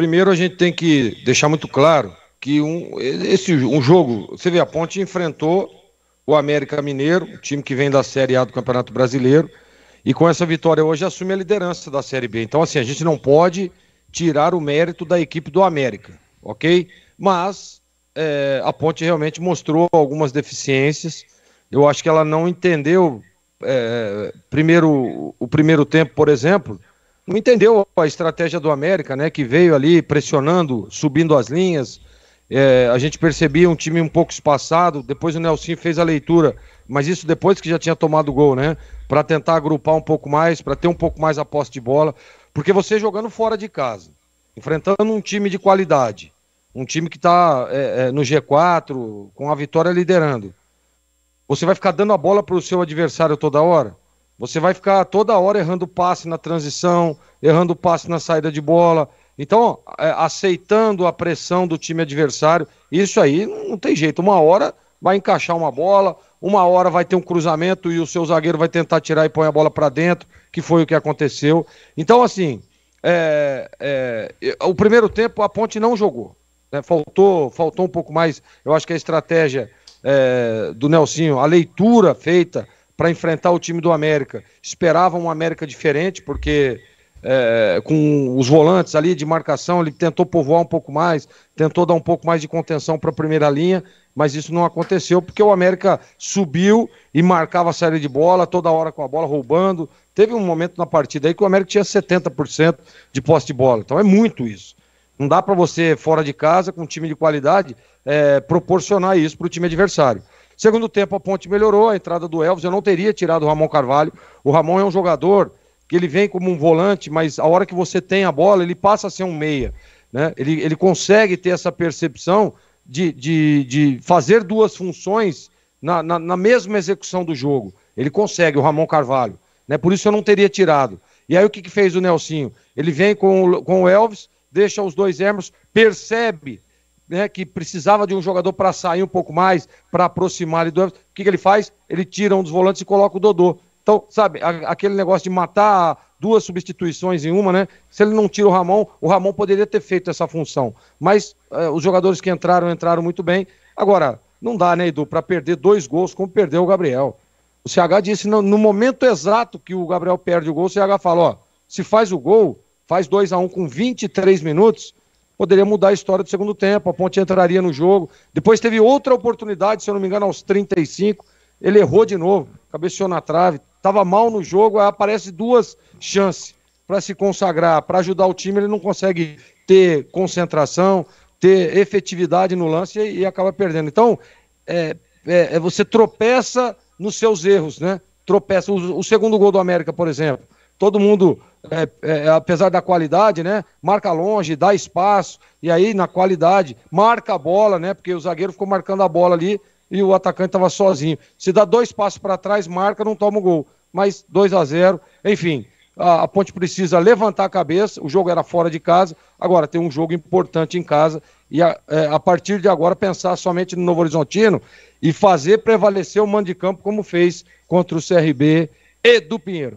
primeiro a gente tem que deixar muito claro que um, esse, um jogo, você vê, a Ponte enfrentou o América Mineiro, um time que vem da Série A do Campeonato Brasileiro, e com essa vitória hoje assume a liderança da Série B. Então, assim, a gente não pode tirar o mérito da equipe do América, ok? Mas é, a Ponte realmente mostrou algumas deficiências. Eu acho que ela não entendeu é, primeiro, o primeiro tempo, por exemplo, não entendeu a estratégia do América, né? Que veio ali pressionando, subindo as linhas. É, a gente percebia um time um pouco espaçado. Depois o Nelson fez a leitura, mas isso depois que já tinha tomado o gol, né? Para tentar agrupar um pouco mais, para ter um pouco mais a posse de bola. Porque você jogando fora de casa, enfrentando um time de qualidade, um time que está é, é, no G4, com a vitória liderando, você vai ficar dando a bola para o seu adversário toda hora? Você vai ficar toda hora errando passe na transição, errando passe na saída de bola. Então, é, aceitando a pressão do time adversário, isso aí não tem jeito. Uma hora vai encaixar uma bola, uma hora vai ter um cruzamento e o seu zagueiro vai tentar tirar e põe a bola para dentro, que foi o que aconteceu. Então, assim, é, é, o primeiro tempo a Ponte não jogou. Né? Faltou, faltou um pouco mais. Eu acho que a estratégia é, do Nelsinho, a leitura feita para enfrentar o time do América. esperava um América diferente, porque é, com os volantes ali de marcação, ele tentou povoar um pouco mais, tentou dar um pouco mais de contenção para a primeira linha, mas isso não aconteceu porque o América subiu e marcava a série de bola, toda hora com a bola roubando. Teve um momento na partida aí que o América tinha 70% de posse de bola, então é muito isso. Não dá para você, fora de casa, com um time de qualidade, é, proporcionar isso para o time adversário. Segundo tempo, a ponte melhorou, a entrada do Elvis. Eu não teria tirado o Ramon Carvalho. O Ramon é um jogador que ele vem como um volante, mas a hora que você tem a bola, ele passa a ser um meia. Né? Ele, ele consegue ter essa percepção de, de, de fazer duas funções na, na, na, mesma execução do jogo. Ele consegue, o Ramon Carvalho. Né? Por isso eu não teria tirado. E aí o que, que fez o Nelsinho? Ele vem com, com o Elvis, deixa os dois Hermos, percebe né, que precisava de um jogador para sair um pouco mais, para aproximar ele do Everton, o que, que, ele faz? Ele tira um dos volantes e coloca o Dodô. Então, sabe, a, aquele negócio de matar duas substituições em uma, né? Se ele não tira o Ramon, o Ramon poderia ter feito essa função. Mas eh, os jogadores que entraram, entraram muito bem. Agora, não dá, né, Edu, para perder dois gols como perdeu o Gabriel. O CH disse, no, no, momento exato que o Gabriel perde o gol, o CH fala, ó, se faz o gol, faz 2 a 1 um com 23 minutos, poderia mudar a história do segundo tempo, a ponte entraria no jogo. Depois teve outra oportunidade, se eu não me engano, aos 35, ele errou de novo, cabeceou na trave, estava mal no jogo, aí aparece duas chances para se consagrar, para ajudar o time, ele não consegue ter concentração, ter efetividade no lance e, e acaba perdendo. Então, é, é, é você tropeça nos seus erros, né? Tropeça. O, o segundo gol do América, por exemplo, todo mundo, é, é, é, apesar da qualidade, né? Marca longe, dá espaço, e aí na qualidade, marca a bola, né? Porque o zagueiro ficou marcando a bola ali e o atacante estava sozinho. Se dá dois passos para trás, marca, não toma o gol. Mas 2 a 0 enfim. A, a Ponte precisa levantar a cabeça. O jogo era fora de casa, agora tem um jogo importante em casa. E a, é, a partir de agora, pensar somente no Novo Horizontino e fazer prevalecer o mando de campo, como fez contra o CRB e do Pinheiro.